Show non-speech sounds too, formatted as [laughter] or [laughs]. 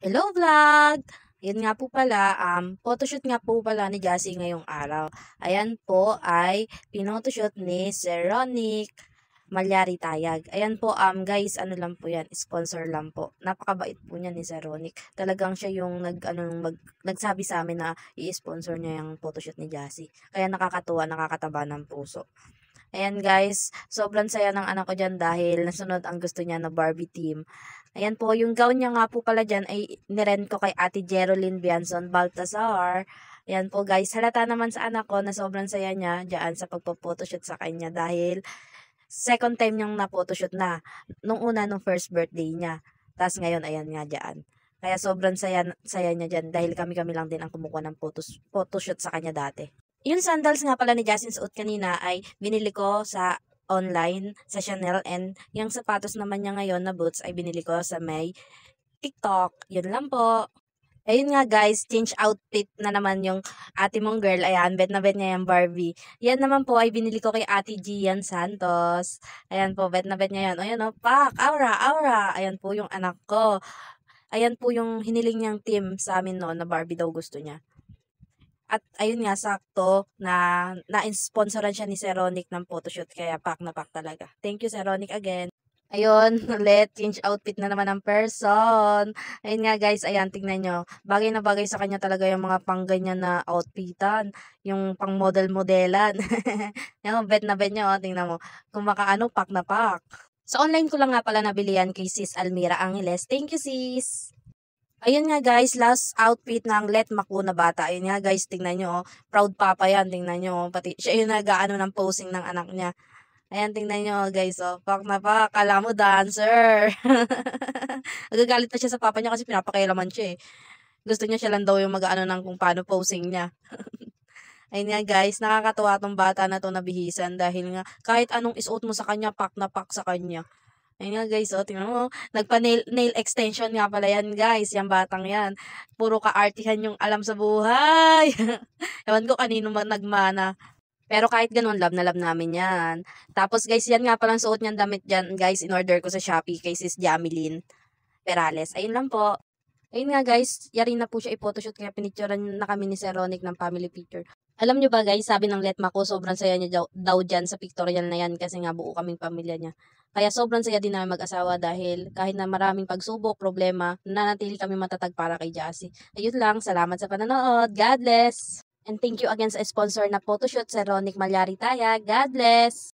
Hello vlog! Yun nga po pala, um, photoshoot nga po pala ni Jassy ngayong araw. Ayan po ay pinotoshoot ni Seronic Malyari Tayag. Ayan po um, guys, ano lang po yan, sponsor lang po. Napakabait po niya ni Seronic. Talagang siya yung nag, ano, mag, nagsabi sa amin na i-sponsor niya yung photoshoot ni Jassy. Kaya nakakatuwa, nakakataba ng puso. Ayan guys, sobrang saya ng anak ko dyan dahil nasunod ang gusto niya na Barbie team. Ayan po, yung gown niya nga po pala dyan ay nirent ko kay Ate Jeroline Bianson Baltazar. Ayan po guys, halata naman sa anak ko na sobrang saya niya dyan sa pagpo-photoshoot sa kanya dahil second time niyang na-photoshoot na. Nung una, nung first birthday niya. Tapos ngayon, ayan nga dyan. Kaya sobrang saya, saya niya dyan dahil kami-kami lang din ang kumukuha ng photos, photoshoot sa kanya dati. Yung sandals nga pala ni Justin suot kanina ay binili ko sa online sa Chanel and yung sapatos naman niya ngayon na boots ay binili ko sa may TikTok. Yun lang po. Ayun nga guys, change outfit na naman yung ate mong girl. Ayan, bet na bet niya yung Barbie. Yan naman po ay binili ko kay ate Gian Santos. Ayan po, bet na bet niya yan. O yan o, oh, pak, aura, aura. Ayan po yung anak ko. Ayan po yung hiniling niyang team sa amin noon na Barbie daw gusto niya. At ayun nga, sakto na na-sponsoran siya ni Seronic ng photoshoot. Kaya pack na pack talaga. Thank you, Seronic, again. Ayun, [laughs] let change outfit na naman ng person. Ayun nga guys, ayan, tingnan nyo. Bagay na bagay sa kanya talaga yung mga pang pangganyan na outfitan. Yung pang model-modelan. [laughs] yung bet na bet nyo, oh, tingnan mo. Kung maka ano, pak na pack. Sa online ko lang nga pala nabilihan kay Sis Almira Angeles. Thank you sis! Ayan nga guys, last outfit ng Let Maku na bata. Ayan nga guys, tingnan nyo. Oh. Proud papa yan, tingnan nyo. Oh. Pati, siya yung nag-ano ng posing ng anak niya. Ayan, tingnan nyo oh, guys. Oh. Pak na pa, kala mo dancer. [laughs] Nagagalit na siya sa papa niya kasi pinapakailaman siya eh. Gusto niya siya lang daw yung mag-ano ng kung paano posing niya. [laughs] Ayan nga guys, nakakatuwa tong bata na to na bihisan dahil nga kahit anong isuot mo sa kanya, pak na pak sa kanya. Ayun nga guys, oh, tingnan mo, nagpa-nail nail extension nga pala yan guys, yung batang yan. Puro ka-artihan yung alam sa buhay. [laughs] Ewan ko kanino man nagmana. Pero kahit ganun, love na love namin yan. Tapos guys, yan nga palang suot niyan damit dyan guys, in order ko sa Shopee kay Sis Jamilyn Perales. Ayun lang po. Ayun nga guys, yari na po siya i-photoshoot kaya pinicturean na kami ni Sir Ronick ng family picture. Alam nyo ba guys, sabi ng Letma ko, sobrang saya niya daw, daw dyan sa pictorial na yan kasi nga buo kaming pamilya niya. Kaya sobrang saya din namin mag-asawa dahil kahit na maraming pagsubok, problema, nanatili kami matatag para kay Jassy. Ayun lang, salamat sa pananood. God bless! And thank you again sa sponsor na photoshoot, Sir Ronick Malyari Taya. God bless!